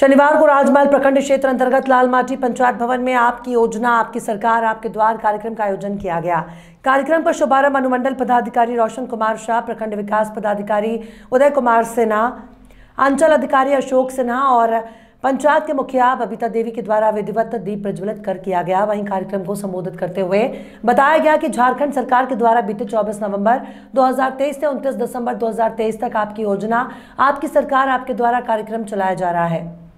शनिवार को राजमहल प्रखंड क्षेत्र अंतर्गत लालमाटी पंचायत भवन में आपकी योजना आपकी सरकार आपके द्वार कार्यक्रम का आयोजन किया गया कार्यक्रम का शुभारंभ अनुमंडल पदाधिकारी रोशन कुमार शाह प्रखंड विकास पदाधिकारी उदय कुमार सिन्हा अंचल अधिकारी अशोक सिन्हा और पंचायत के मुखिया बबीता देवी के द्वारा विधिवत दीप प्रज्वलित कर किया गया वहीं कार्यक्रम को संबोधित करते हुए बताया गया कि झारखंड सरकार के द्वारा बीते 24 नवंबर 2023 से 29 दिसंबर 2023 तक आपकी योजना आपकी सरकार आपके द्वारा कार्यक्रम चलाया जा रहा है